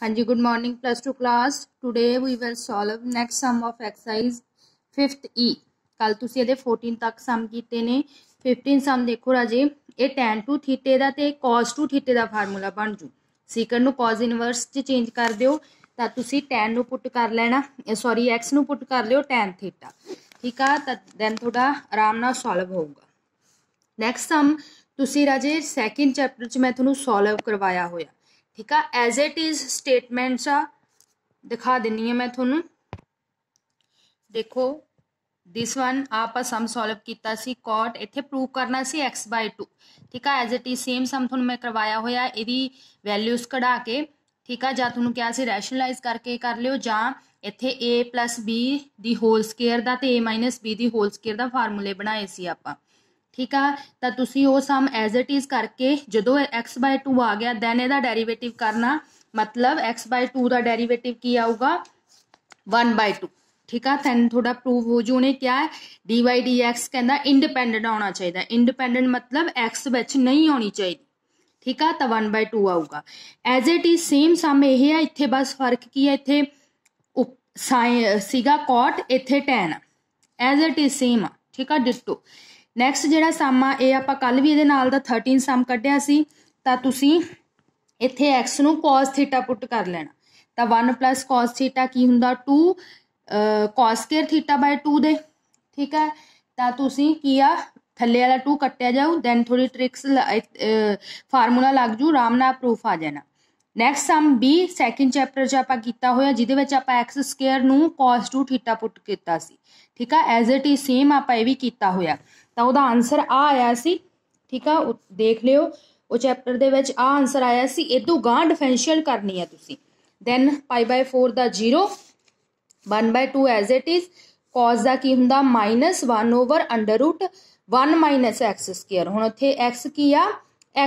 हाँ जी good morning plus two class today we will solve next some of exercise fifth E ਕੱਲ ਤੁਸੀਂ ਇਹਦੇ 14 ਤੱਕ ਸਮ ਕੀਤੇ ਨੇ 15 ਸਮ ਦੇਖੋ ਰਾਜੇ ਇਹ tan 2 ਥੀਟੇ ਦਾ ਤੇ cos 2 ਥੀਟੇ ਦਾ ਫਾਰਮੂਲਾ ਬਣ ਜੂ ਸੀਕਰ ਨੂੰ cos ਇਨਵਰਸ ਚ ਚੇਂਜ ਕਰ ਦਿਓ ਤਾਂ ਤੁਸੀਂ tan ਨੂੰ ਪੁੱਟ ਕਰ ਲੈਣਾ ਸੌਰੀ x ਨੂੰ ਪੁੱਟ ਕਰ ਲਿਓ tan ਥੀਟਾ ਠੀਕ ਆ ਤਾਂ ਦੈਨ ਤੁਹਾਡਾ ਆਰਾਮ ਨਾਲ ਸੋਲਵ ਹੋਊਗਾ ਨੈਕਸਟ ਸਮ ਤੁਸੀਂ ਰਾਜੇ ਸੈਕਿੰਡ ਚੈਪਟਰ ਚ ਮੈਂ ਤੁਹਾਨੂੰ ਸੋਲਵ ਕਰਵਾਇਆ ਹੋਇਆ ਠੀਕ ਆ ਐਜ਼ ਇਟ ਇਜ਼ ਸਟੇਟਮੈਂਟਸ ਆ ਦਿਖਾ ਦਿੰਨੀ ਆ ਮੈਂ ਤੁਹਾਨੂੰ ਦੇਖੋ ਦਿਸ ਵਨ ਆਪਾਂ ਸਮ ਸੋਲਵ ਕੀਤਾ ਸੀ cot ਇੱਥੇ ਪ੍ਰੂਵ ਕਰਨਾ ਸੀ x/2 ਠੀਕ ਆ as it is same sum ਤੁਹਾਨੂੰ ਮੈਂ ਕਰਵਾਇਆ ਹੋਇਆ ਇਹਦੀ ਵੈਲਿਊਜ਼ ਕਢਾ ਕੇ ਠੀਕ ਆ ਜਾਂ ਤੁਹਾਨੂੰ ਕਿਹਾ ਸੀ ਰੈਸ਼ਨਲਾਈਜ਼ ਕਰਕੇ ਕਰ ਲਿਓ ਜਾਂ ਇੱਥੇ a b ਦੀ ਹੋਲ ਸਕੁਅਰ ਦਾ ਤੇ a b ਦੀ ਹੋਲ ਸਕੁਅਰ ਦਾ ਫਾਰਮੂਲੇ ਬਣਾਏ ਸੀ ਆਪਾਂ ठीक है तो तुम वो सम एज इट इज़ करके जो एक्स बाय टू आ गया दैन यदा डेरीवेटिव करना मतलब एक्स बाय टू का डेरीवेटिव की आऊगा वन बाय टू ठीक है तेन थोड़ा प्रूव हो जो उन्हें क्या है डी वाई डी एक्स कहना इंडिपेंडेंट आना चाहिए इनडिपेंडेंट मतलब एक्स बच्चे नहीं आनी चाहिए ठीक है तो वन बाय टू आऊगा as it is same sum यह है इतने बस फर्क की है इतने उ साय सीगा कॉट इतें tan as it is same ठीक है डिटो ਨੈਕਸਟ ਜਿਹੜਾ ਸਮ ਆ ਇਹ ਆਪਾਂ ਕੱਲ ਵੀ ਇਹਦੇ ਨਾਲ ਦਾ 13 ਸਮ ਕੱਢਿਆ ਸੀ ਤਾਂ ਤੁਸੀਂ ਇੱਥੇ x ਨੂੰ cos θ ਪੁੱਟ ਕਰ ਲੈਣਾ ਤਾਂ 1 cos θ ਕੀ ਹੁੰਦਾ 2 cos θ 2 ਦੇ ਠੀਕ ਹੈ ਤਾਂ ਤੁਸੀਂ ਕੀ ਆ ਥੱਲੇ ਵਾਲਾ 2 ਕੱਟਿਆ ਜਾਊ ਦੈਨ ਥੋੜੀ ਟ੍ਰਿਕਸ ਫਾਰਮੂਲਾ ਲੱਗ ਜੂ ਆਰਾਮ ਨਾਲ ਪ੍ਰੂਫ ਆ ਜਾਣਾ next sum b second chapter ਚ ਆਪਾਂ ਕੀਤਾ ਹੋਇਆ ਜਿਹਦੇ ਵਿੱਚ ਆਪਾਂ x2 ਨੂੰ cos 2 θ ਪੁੱਟ ਕੀਤਾ ਸੀ ਠੀਕ ਆ ਐਜ਼ ਇਟ ਇਜ਼ ਸੇਮ ਆਪਾਂ ਇਹ ਵੀ ਕੀਤਾ ਹੋਇਆ ਤਾਂ ਉਹਦਾ ਆਨਸਰ ਆ ਆਇਆ ਸੀ ਠੀਕ ਆ ਦੇਖ ਲਿਓ ਉਹ ਚੈਪਟਰ ਦੇ ਵਿੱਚ ਆ ਆਨਸਰ ਆਇਆ ਸੀ ਇਦੋਂ ਗਾਂ ਡਿਫਰੈਂਸ਼ੀਅਲ ਕਰਨੀ ਆ ਤੁਸੀਂ ਦੈਨ ਪਾਈ ਬਾਈ 4 ਦਾ 0 1 by 2 as it is cos ਦਾ ਕੀ ਹੁੰਦਾ -1 ਓਵਰ √ 1 x ਸਕੁਅਰ ਹੁਣ ਉੱਥੇ x ਕੀ ਆ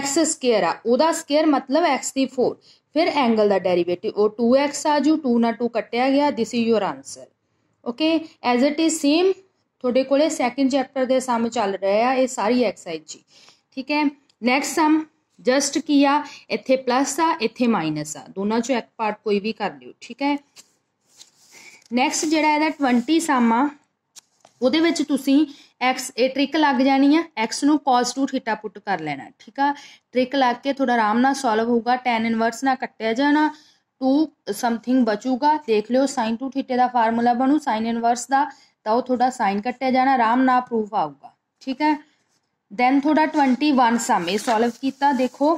x ਸਕੁਅਰ ਆ ਉਹਦਾ ਸਕੁਅਰ ਮਤਲਬ x ਦੀ 4 ਫਿਰ ਐਂਗਲ ਦਾ ਡੈਰੀਵੇਟਿਵ ਉਹ 2x ਆ ਜੂ 2 ਨਾਲ 2 ਕੱਟਿਆ ਗਿਆ this is your answer okay as it is same ਤੁਹਾਡੇ ਕੋਲੇ ਸੈਕਿੰਡ ਚੈਪਟਰ ਦੇ ਸਮ ਚੱਲ ਰਹੇ ਆ ਇਹ ਸਾਰੀ ਐਕਸਰਸਾਈਜ਼ ਜੀ ਠੀਕ ਹੈ ਨੈਕਸਟ ਸਮ ਜਸਟ ਕੀਆ ਇੱਥੇ ਪਲੱਸ ਆ ਇੱਥੇ ਮਾਈਨਸ ਆ ਦੋਨਾਂ ਚੋਂ ਇੱਕ ਪਾਰਟ ਕੋਈ ਵੀ ਕਰ ਲਿਓ ਠੀਕ ਹੈ ਨੈਕਸਟ ਜਿਹੜਾ ਇਹਦਾ 20 ਸਮ ਆ ਉਹਦੇ ਵਿੱਚ ਤੁਸੀਂ x ਇਹ ਟ੍ਰਿਕ ਲੱਗ ਜਾਣੀ ਆ x ਨੂੰ cos 2 ਥੀਟਾ ਪੁੱਟ ਕਰ ਲੈਣਾ ਠੀਕ ਆ ਟ੍ਰਿਕ ਲੱਗ ਕੇ ਥੋੜਾ ਆਰਾਮ ਨਾਲ ਸੋਲਵ ਹੋਊਗਾ tan ਇਨਵਰਸ ਨਾਲ ਕੱਟਿਆ ਜਾਣਾ 2 ਸਮਥਿੰਗ ਬਚੂਗਾ ਦੇਖ ਲਿਓ sin 2 ਥੀਟੇ ਦਾ ਫਾਰਮੂਲਾ ਬਣੂ sin ਇਨਵਰਸ ਦਾ ਤਾਂ ਉਹ ਤੁਹਾਡਾ ਸਾਈਨ ਕੱਟਿਆ ਜਾਣਾ ਆਰਾਮ ਨਾਲ ਪ੍ਰੂਫ ਆਊਗਾ ਠੀਕ ਹੈ ਦੈਨ ਤੁਹਾਡਾ 21 ਸਮ ਇਹ ਸੋਲਵ ਕੀਤਾ ਦੇਖੋ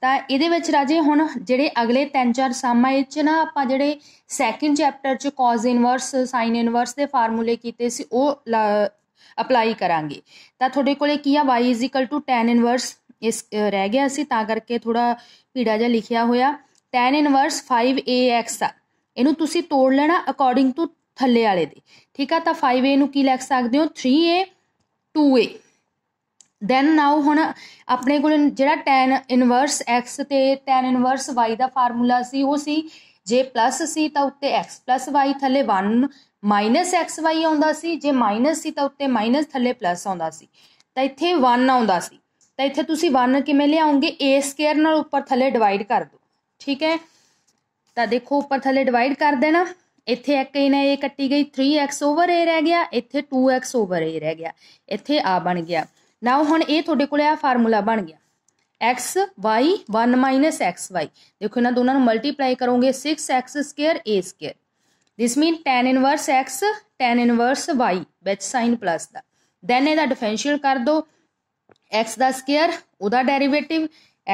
ਤਾਂ ਇਹਦੇ ਵਿੱਚ ਰਾਜੇ ਹੁਣ ਜਿਹੜੇ ਅਗਲੇ 3-4 ਸਮ ਆ ਇਹ ਚ ਨਾ ਆਪਾਂ ਜਿਹੜੇ ਸੈਕਿੰਡ ਚੈਪਟਰ ਚ ਕੋਸ ਇਨਵਰਸ ਸਾਈਨ ਇਨਵਰਸ ਦੇ ਫਾਰਮੂਲੇ ਕੀਤੇ ਸੀ ਉਹ ਅਪਲਾਈ ਕਰਾਂਗੇ ਤਾਂ ਤੁਹਾਡੇ ਕੋਲੇ ਕੀ ਆ y tan ਇਨਵਰਸ ਇਸ ਰਹਿ ਗਿਆ ਸੀ ਤਾਂ ਕਰਕੇ ਥੋੜਾ ਪੀੜਾ ਜਿਹਾ ਲਿਖਿਆ ਹੋਇਆ tan ਇਨਵਰਸ 5ax ਆ ਇਹਨੂੰ ਤੁਸੀਂ ਤੋੜ ਲੈਣਾ ਅਕੋਰਡਿੰਗ ਟੂ ਥੱਲੇ ਵਾਲੇ ਦੇ ਠੀਕ ਆ ਤਾਂ 5a ਨੂੰ ਕੀ ਲਿਖ ਸਕਦੇ ਹੋ 3a 2a ਦੈਨ ਨਾਓ ਹੁਣ ਆਪਣੇ ਕੋਲ ਜਿਹੜਾ tan ਇਨਵਰਸ x ਤੇ tan ਇਨਵਰਸ y ਦਾ ਫਾਰਮੂਲਾ ਸੀ ਉਹ ਸੀ ਜੇ ਪਲੱਸ ਸੀ ਤਾਂ ਉੱਤੇ x y ਥੱਲੇ 1 xy ਆਉਂਦਾ ਸੀ ਜੇ ਮਾਈਨਸ ਸੀ ਤਾਂ ਉੱਤੇ ਮਾਈਨਸ ਥੱਲੇ ਪਲੱਸ ਆਉਂਦਾ ਸੀ ਤਾਂ ਇੱਥੇ 1 ਆਉਂਦਾ ਸੀ ਤਾਂ ਇੱਥੇ ਤੁਸੀਂ 1 ਕਿਵੇਂ ਲਿਆਉਂਗੇ a ਸਕੁਅਰ ਨਾਲ ਉੱਪਰ ਥੱਲੇ ਡਿਵਾਈਡ ਕਰ ਦਿਓ ਠੀਕ ਹੈ ਤਾਂ ਦੇਖੋ ਉੱਪਰ ਥੱਲੇ ਡਿਵਾਈਡ ਕਰ ਦੇਣਾ ਇੱਥੇ ਇੱਕ ਇਨ a ਕੱਟੀ ਗਈ 3x ਓਵਰ a ਰਹਿ ਗਿਆ ਇੱਥੇ 2x ਓਵਰ a ਰਹਿ ਗਿਆ ਇੱਥੇ ਆ ਬਣ ਗਿਆ ਨਾਓ ਹੁਣ ਇਹ ਤੁਹਾਡੇ ਕੋਲੇ ਆ ਫਾਰਮੂਲਾ ਬਣ ਗਿਆ x y 1 xy ਦੇਖੋ ਇਹਨਾਂ ਦੋਨਾਂ ਨੂੰ ਮਲਟੀਪਲਾਈ ਕਰੋਗੇ 6x2 a2 this mean tan inverse x tan inverse y ਵਿੱਚ ਸਾਈਨ ਪਲੱਸ ਦਾ ਦੈਨ ਇਹਦਾ ਡਿਫਰੈਂਸ਼ੀਅਲ ਕਰ ਦਿਓ x ਦਾ ਸਕੁਅਰ ਉਹਦਾ ਡੈਰੀਵੇਟਿਵ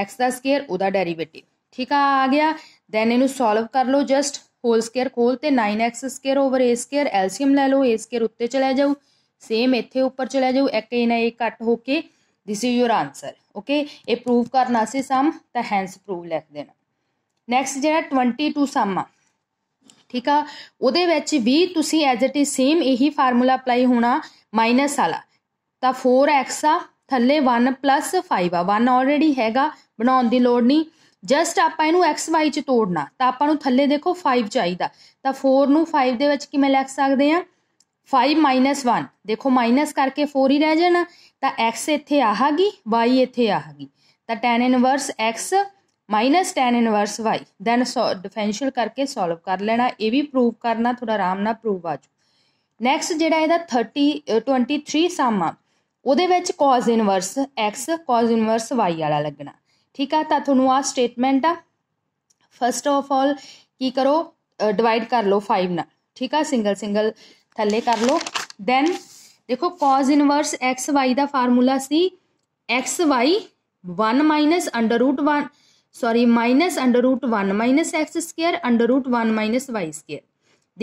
x ਦਾ ਸਕੁਅਰ ਉਹਦਾ ਡੈਰੀਵੇਟਿਵ ਠੀਕ ਆ ਆ ਗਿਆ ਦੈਨ ਇਹਨੂੰ ਸੋਲਵ ਕਰ ਲਓ ਜਸਟ ਹੋਲ ਸਕੁਅਰ ਖੋਲ ਤੇ 9x square over a square LCM ਲੈ ਲਓ a ਸਕੁਅਰ ਉੱਤੇ ਚਲਾ ਜਾਊ ਸੇਮ ਇੱਥੇ ਉੱਪਰ ਚਲਾ ਜਾਊ ਇੱਕ ਇਹ ਨਾ ਇਹ ਕੱਟ ਹੋ ਕੇ this is your answer okay ਇਹ ਪ੍ਰੂਵ ਕਰਨਾ ਸੀ ਸਮ ਤਾਂ ਹੈਂਸ ਪ੍ਰੂਵ ਲਿਖ ਦੇਣਾ ਨੈਕਸਟ ਜਿਹੜਾ 22 ਸਮ ਆ ਠੀਕ ਆ ਉਹਦੇ ਵਿੱਚ ਵੀ ਤੁਸੀਂ ਐਜ਼ ਇਟ ਇਜ਼ ਸੇਮ ਇਹੀ ਫਾਰਮੂਲਾ ਅਪਲਾਈ ਹੋਣਾ ਮਾਈਨਸ ਵਾਲਾ ਤਾਂ 4x ਆ ਥੱਲੇ 1 5 ਆ 1 ਆਲਰੇਡੀ ਹੈਗਾ ਬਣਾਉਣ ਦੀ ਲੋੜ ਨਹੀਂ ਜਸਟ ਆਪਾਂ ਇਹਨੂੰ xy ਚ ਤੋੜਨਾ ਤਾਂ ਆਪਾਂ ਨੂੰ ਥੱਲੇ ਦੇਖੋ 5 ਚਾਹੀਦਾ ਤਾਂ 4 ਨੂੰ 5 ਦੇ ਵਿੱਚ ਕਿਵੇਂ ਲਿਖ ਸਕਦੇ ਆ 5 1 ਦੇਖੋ ਮਾਈਨਸ ਕਰਕੇ 4 ਹੀ ਰਹਿ ਜਾਣਾ ਤਾਂ x ਇੱਥੇ ਆਹਾਗੀ y ਇੱਥੇ ਆਹਾਗੀ ਤਾਂ tan inverse x tan inverse y then differential ਕਰਕੇ ਸੋਲਵ ਕਰ ਲੈਣਾ ਇਹ ਵੀ ਪ੍ਰੂਵ ਕਰਨਾ ਥੋੜਾ ਆਰਾਮ ਨਾਲ ਪ੍ਰੂਵ ਆ ਜੂ ਨੈਕਸਟ ਜਿਹੜਾ ਇਹਦਾ 30 23 ਸਮ ਆ ਉਹਦੇ ਵਿੱਚ cos inverse x cos inverse y ਵਾਲਾ ਲੱਗਣਾ ठीक है तो थोनों आ स्टेटमेंट आ ਫਸਟ ਆਫ ਆਲ ਕੀ ਕਰੋ ਡਿਵਾਈਡ ਕਰ ਲਓ 5 ਨਾਲ ਠੀਕ ਆ ਸਿੰਗਲ ਸਿੰਗਲ ਥੱਲੇ ਕਰ ਲਓ ਦੈਨ ਦੇਖੋ cos ਇਨਵਰਸ x y ਦਾ ਫਾਰਮੂਲਾ ਸੀ x y 1 minus under root 1 sorry minus under root 1 minus x square under root 1 minus y square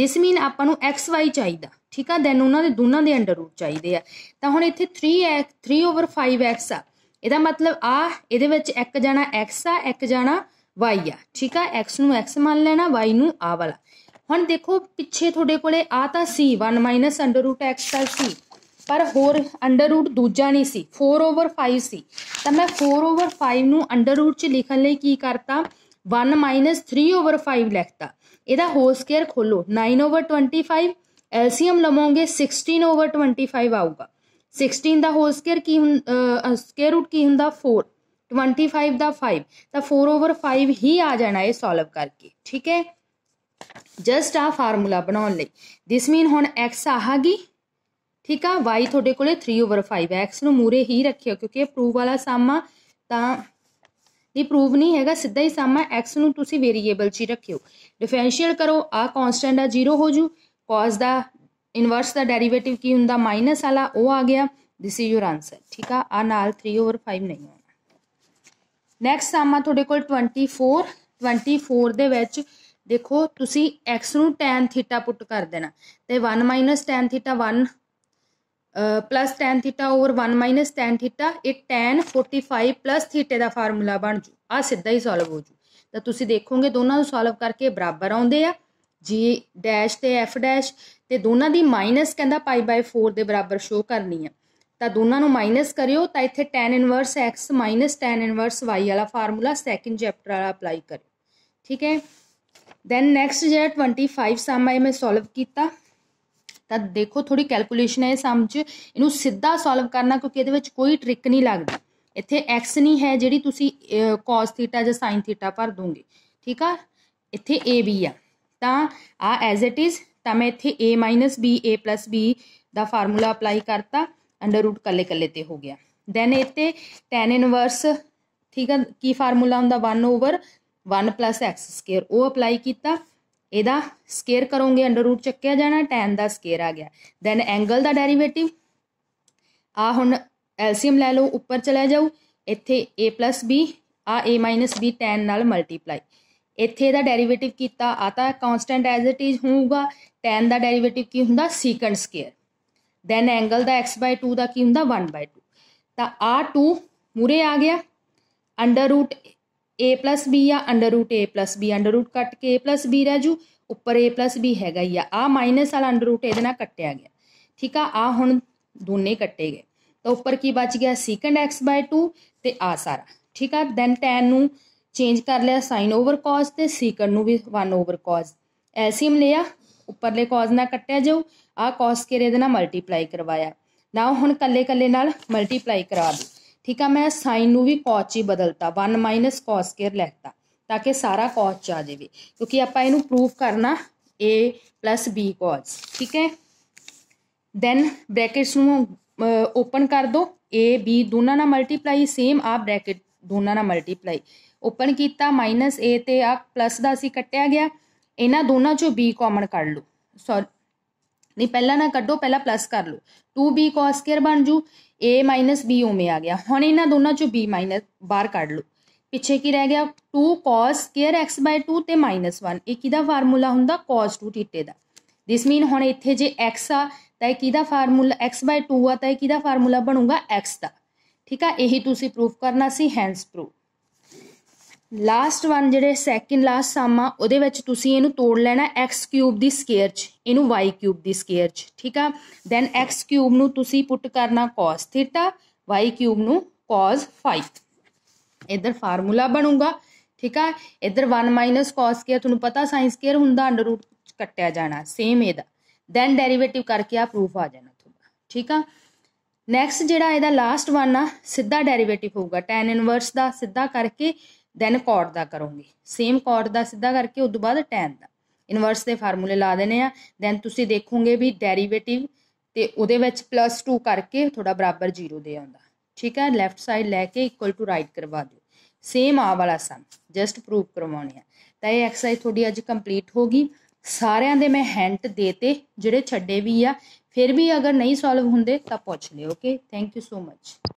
this mean ਆਪਾਂ ਨੂੰ x y ਚਾਹੀਦਾ ਠੀਕ ਆ ਦੈਨ ਉਹਨਾਂ ਦੇ ਦੋਨਾਂ ਦੇ under root ਚਾਹੀਦੇ ਆ ਤਾਂ ਹੁਣ ਇੱਥੇ 3x 3 over 5x ਆ ਇਹਦਾ ਮਤਲਬ ਆ ਇਹਦੇ ਵਿੱਚ ਇੱਕ ਜਾਣਾ x ਆ ਇੱਕ ਜਾਣਾ y ਆ ਠੀਕ ਆ x ਨੂੰ x ਮੰਨ ਲੈਣਾ y ਨੂੰ ਆ ਵਾਲਾ ਹੁਣ ਦੇਖੋ ਪਿੱਛੇ ਤੁਹਾਡੇ ਕੋਲੇ ਆ ਤਾਂ ਸੀ 1 x ਦਾ ਸੀ ਪਰ ਹੋਰ ਅੰਡਰ ਰੂਟ ਦੂਜਾ ਨਹੀਂ ਸੀ 4 ਓਵਰ 5 ਸੀ ਤਾਂ ਮੈਂ 4 ਓਵਰ 5 ਨੂੰ ਅੰਡਰ ਰੂਟ 'ਚ ਲਿਖਣ ਲਈ ਕੀ ਕਰਤਾ 1 3 ਓਵਰ 5 ਲਿਖਤਾ ਇਹਦਾ ਹੋਲ ਸਕੁਅਰ ਖੋਲੋ 9 ਓਵਰ 25 ਐਲਸੀਐਮ ਲਵਾਂਗੇ 16 ਓਵਰ 25 ਆਊਗਾ 16 ਦਾ ਹੋਲ ਸਕੁਅਰ ਕੀ ਹੁੰਦਾ ਸਕੁਅਰ ਰੂਟ ਕੀ ਹੁੰਦਾ 4 25 ਦਾ 5 ਤਾਂ 4 ਓਵਰ 5 ਹੀ ਆ ਜਾਣਾ ਇਹ ਸੋਲਵ ਕਰਕੇ ਠੀਕ ਹੈ ਜਸਟ ਆ ਫਾਰਮੂਲਾ ਬਣਾਉਣ ਲਈ ਦਿਸ ਮੀਨ ਹੁਣ x ਆਹਾਗੀ ਠੀਕ ਆ y ਤੁਹਾਡੇ ਕੋਲੇ 3 ਓਵਰ 5 x ਨੂੰ ਮੂਰੇ ਹੀ ਰੱਖਿਓ ਕਿਉਂਕਿ ਇਹ ਪ੍ਰੂਵ ਵਾਲਾ ਸਮ ਆ ਤਾਂ ਇਹ ਪ੍ਰੂਵ ਨਹੀਂ ਹੈਗਾ ਸਿੱਧਾ ਹੀ ਸਮ ਆ x ਨੂੰ ਤੁਸੀਂ ਵੇਰੀਏਬਲ 'ਚ ਹੀ ਰੱਖਿਓ ਡਿਫਰੈਂਸ਼ੀਅਲ ਕਰੋ ਆ ਕਾਂਸਟੈਂਟ ਆ 0 ਹੋ ਜੂ cos ਦਾ इनवर्स द डेरिवेटिव की उनका माइनस वाला वो आ गया दिस इज योर आंसर ठीक आ ਆ ਨਾਲ 3 ਓਵਰ 5 ਨਹੀਂ ਆਉਣਾ ਨੈਕਸਟ ਸਮ ਆ ਤੁਹਾਡੇ ਕੋਲ 24 24 ਦੇ ਵਿੱਚ ਦੇਖੋ ਤੁਸੀਂ x ਨੂੰ tan ਥੀਟਾ ਪੁੱਟ ਕਰ ਦੇਣਾ ਤੇ 1 tan theta 1 plus tan theta over 1 tan theta ਇਹ tan 45 ਪਲੱਸ ਥੀਟੇ ਦਾ ਫਾਰਮੂਲਾ ਬਣ ਜੂ ਆ ਸਿੱਧਾ ਹੀ ਸੋਲਵ ਹੋ ਜੂ ਤਾਂ ਤੁਸੀਂ ਦੇਖੋਗੇ ਦੋਨਾਂ ਨੂੰ ਸੋਲਵ ਕਰਕੇ ਬਰਾਬਰ ਆਉਂਦੇ ਆ g ਡੈਸ਼ ਤੇ f ਡੈਸ਼ ਤੇ ਦੋਨਾਂ ਦੀ ਮਾਈਨਸ ਕਹਿੰਦਾ ਪਾਈ ਬਾਈ 4 ਦੇ ਬਰਾਬਰ ਸ਼ੋ ਕਰਨੀ ਆ ਤਾਂ ਦੋਨਾਂ ਨੂੰ ਮਾਈਨਸ ਕਰਿਓ ਤਾਂ ਇੱਥੇ tan inverse x tan inverse y ਵਾਲਾ ਫਾਰਮੂਲਾ ਸੈਕਿੰਡ ਚੈਪਟਰ ਵਾਲਾ ਅਪਲਾਈ ਕਰੋ ਠੀਕ ਹੈ ਦੈਨ ਨੈਕਸਟ ਜਿਹੜਾ 25 ਸਮ ਆਈ ਮੈਂ ਸੋਲਵ ਕੀਤਾ ਤਾਂ ਦੇਖੋ ਥੋੜੀ ਕੈਲਕੂਲੇਸ਼ਨ ਹੈ ਸਮਝ ਇਹਨੂੰ ਸਿੱਧਾ ਸੋਲਵ ਕਰਨਾ ਕਿਉਂਕਿ ਇਹਦੇ ਵਿੱਚ ਕੋਈ ਟ੍ਰਿਕ ਨਹੀਂ ਲੱਗਦੀ ਇੱਥੇ x ਨਹੀਂ ਹੈ ਜਿਹੜੀ ਤੁਸੀਂ cos θ ਜਾਂ sin θ ਭਰ ਦੋਗੇ ਠੀਕ ਆ ਇੱਥੇ a b ਆ ਤਾਂ ਆ ਐਜ਼ ਇਟ ਇਜ਼ तो मैं इतने A minus B A plus B का फार्मूला अप्लाई करता अंडर रूट कल कल हो गया दैन इतने टेन इनवर्स ठीक है की फार्मूला हूँ one over one plus x square वो अपलाई किया यदा स्केयर करोंगे अंडर रूट चुकया जाना टेन का स्केयर आ गया दैन एंगल का डेरीवेटिव आ हूँ एलसीयम लै लो उपर चलिया जाऊ इतें ए प्लस बी आ A minus B tan multiply ਇੱਥੇ ਇਹਦਾ ਡੈਰੀਵੇਟਿਵ ਕੀਤਾ ਆ ਤਾਂ ਕਨਸਟੈਂਟ ਐਜ਼ ਇਟ ਇਜ਼ ਹੋਊਗਾ tan ਦਾ ਡੈਰੀਵੇਟਿਵ ਕੀ ਹੁੰਦਾ ਸੀਕੰਟ ਸਕੁਅਰ ਦੈਨ ਐਂਗਲ ਦਾ x 2 ਦਾ ਕੀ ਹੁੰਦਾ 1 2 ਤਾਂ ਆ 2 ਮੂਰੇ ਆ ਗਿਆ ਅੰਡਰ ਰੂਟ a b ਜਾਂ under root a b under root ਕੱਟ ਕੇ a b ਰਹਿ ਜੂ ਉੱਪਰ a b ਹੈਗਾ ਹੀ ਆ ਆ ਮਾਈਨਸ ਵਾਲਾ ਅੰਡਰ ਰੂਟ ਇਹਦੇ ਨਾਲ ਕੱਟਿਆ ਗਿਆ ਠੀਕ ਆ ਆ ਹੁਣ ਦੋਨੇ ਕੱਟੇ ਗਏ ਤਾਂ ਉੱਪਰ ਕੀ ਬਚ ਗਿਆ ਸੀਕੰਡ x 2 ਤੇ ਆ ਸਾਰਾ ਠੀਕ ਆ ਦੈਨ tan ਨੂੰ ਚੇਂਜ ਕਰ ਲਿਆ sin ਓਵਰ cos ਤੇ secant ਨੂੰ ਵੀ 1 ਓਵਰ cos ਐਲਸੀਐਮ ਲਿਆ ਉੱਪਰਲੇ cos ਨਾਲ ਕੱਟਿਆ ਜਾਊ ਆ cos ਕਿਰੇ ਦੇ ਨਾਲ ਮਲਟੀਪਲਾਈ ਕਰਵਾਇਆ ਨਾ ਹੁਣ ਕੱਲੇ ਕੱਲੇ ਨਾਲ ਮਲਟੀਪਲਾਈ ਕਰਾ ਦੋ ਠੀਕ ਆ ਮੈਂ sin ਨੂੰ ਵੀ cos ਹੀ ਬਦਲਤਾ 1 cos ਕਿਰ ਲਿਖਤਾ ਤਾਂ ਕਿ ਸਾਰਾ cos ਚ ਆ ਜਾਵੇ ਕਿਉਂਕਿ ਆਪਾਂ ਇਹਨੂੰ ਪ੍ਰੂਫ ਕਰਨਾ a b cos ਠੀਕ ਹੈ ਦੈਨ ਬ੍ਰੈਕਟਸ ਨੂੰ ਓਪਨ ਕਰ ਦੋ a b ਦੋਨਾਂ ਨਾਲ ਮਲਟੀਪਲਾਈ ਸੇਮ ਆ ਬ੍ਰੈਕਟ ਦੋਨਾਂ ਨਾਲ ਮਲਟੀਪਲਾਈ ਓਪਨ ਕੀਤਾ -a ਤੇ ਆ ਪਲੱਸ ਦਾ ਸੀ ਕੱਟਿਆ ਗਿਆ ਇਹਨਾਂ ਦੋਨਾਂ ਚੋਂ b ਕਾਮਨ ਕੱਢ ਲਓ ਸੌਰੀ ਨਹੀਂ ਪਹਿਲਾਂ ਨਾ ਕੱਢੋ ਪਹਿਲਾਂ ਪਲੱਸ ਕਰ ਲਓ 2b cos ਸਕੁਅਰ ਬਣ ਜੂ a b ਉਵੇਂ ਆ ਗਿਆ ਹੁਣ ਇਹਨਾਂ ਦੋਨਾਂ ਚੋਂ b ਬਾਹਰ ਕੱਢ ਲਓ ਪਿੱਛੇ ਕੀ ਰਹਿ ਗਿਆ 2 cos ਸਕੁਅਰ x 2 ਤੇ -1 ਇਹ ਕਿਹਦਾ ਫਾਰਮੂਲਾ ਹੁੰਦਾ cos 2 ਥੀਟੇ ਦਾ ਦਿਸ ਮੀਨ ਹੁਣ ਇੱਥੇ ਜੇ x ਆ ਤਾਂ ਇਹ ਕਿਹਦਾ ਫਾਰਮੂਲਾ x 2 ਆ ਤਾਂ ਇਹ ਕਿਹਦਾ ਫਾਰਮੂਲਾ ਬਣੂਗਾ x ਦਾ ਠੀਕ ਆ ਇਹੀ ਤੁਸੀਂ ਪ੍ਰੂਫ ਕਰਨਾ ਸੀ ਹੈਂਸ ਪ੍ਰੂਫ ਲਾਸਟ ਵਨ ਜਿਹੜੇ ਸੈਕਿੰਡ ਲਾਸਟ ਸਮ ਆ ਉਹਦੇ ਵਿੱਚ ਤੁਸੀਂ ਇਹਨੂੰ ਤੋੜ ਲੈਣਾ x³ ਦੀ ਸਕੁਅਰ 'ਚ ਇਹਨੂੰ y³ ਦੀ ਸਕੁਅਰ 'ਚ ਠੀਕ ਆ ਦੈਨ x³ ਨੂੰ ਤੁਸੀਂ ਪੁੱਟ ਕਰਨਾ cos θ y³ ਨੂੰ cos 5 ਇਧਰ ਫਾਰਮੂਲਾ ਬਣੂਗਾ ਠੀਕ ਆ ਇਧਰ 1 cos² ਤੁਹਾਨੂੰ ਪਤਾ sin² ਹੁੰਦਾ ਅੰਡਰ ਰੂਟ ਕੱਟਿਆ ਜਾਣਾ ਸੇਮ ਇਹਦਾ ਦੈਨ ਡੈਰੀਵੇਟਿਵ ਕਰਕੇ ਆ ਪ੍ਰੂਫ ਆ ਜਾਣਾ ਤੁਹਾਡਾ ਠੀਕ ਆ ਨੈਕਸਟ ਜਿਹੜਾ ਇਹਦਾ ਲਾਸਟ ਵਨ ਆ ਸਿੱਧਾ ਡੈਰੀਵੇਟਿਵ ਹੋਊਗਾ tan ਇਨਵਰਸ ਦਾ ਸਿੱਧਾ ਕਰਕੇ ਦੈਨ ਕੋਟ ਦਾ ਕਰੋਗੇ ਸੇਮ ਕੋਟ ਦਾ ਸਿੱਧਾ ਕਰਕੇ ਉਸ ਤੋਂ ਬਾਅਦ ਟੈਨ ਦਾ ਇਨਵਰਸ ਦੇ ਫਾਰਮੂਲੇ ਲਾ ਦੇਣੇ ਆ ਦੈਨ ਤੁਸੀਂ ਦੇਖੋਗੇ ਵੀ ਡੈਰੀਵੇਟਿਵ ਤੇ ਉਹਦੇ ਵਿੱਚ ਪਲੱਸ 2 ਕਰਕੇ ਤੁਹਾਡਾ ਬਰਾਬਰ 0 ਦੇ ਆਉਂਦਾ ਠੀਕ ਹੈ ਲੈਫਟ ਸਾਈਡ ਲੈ ਕੇ ਇਕੁਅਲ ਟੂ ਰਾਈਟ ਕਰਵਾ ਦਿਓ ਸੇਮ ਆ ਵਾਲਾ ਸਮ ਜਸਟ ਪ੍ਰੂਫ ਕਰਵਾਉਣੀ ਆ ਤਾਂ ਇਹ ਐਕਸਰਸਾਈਜ਼ ਤੁਹਾਡੀ ਅੱਜ ਕੰਪਲੀਟ ਹੋ ਗਈ ਸਾਰਿਆਂ ਦੇ ਮੈਂ ਹੈਂਟ ਦੇਤੇ ਜਿਹੜੇ ਛੱਡੇ ਵੀ ਆ ਫਿਰ ਵੀ ਅਗਰ ਨਹੀਂ ਸੋਲਵ ਹੁੰਦੇ ਤਾਂ ਪੁੱਛ ਲਿਓ okay thank you so much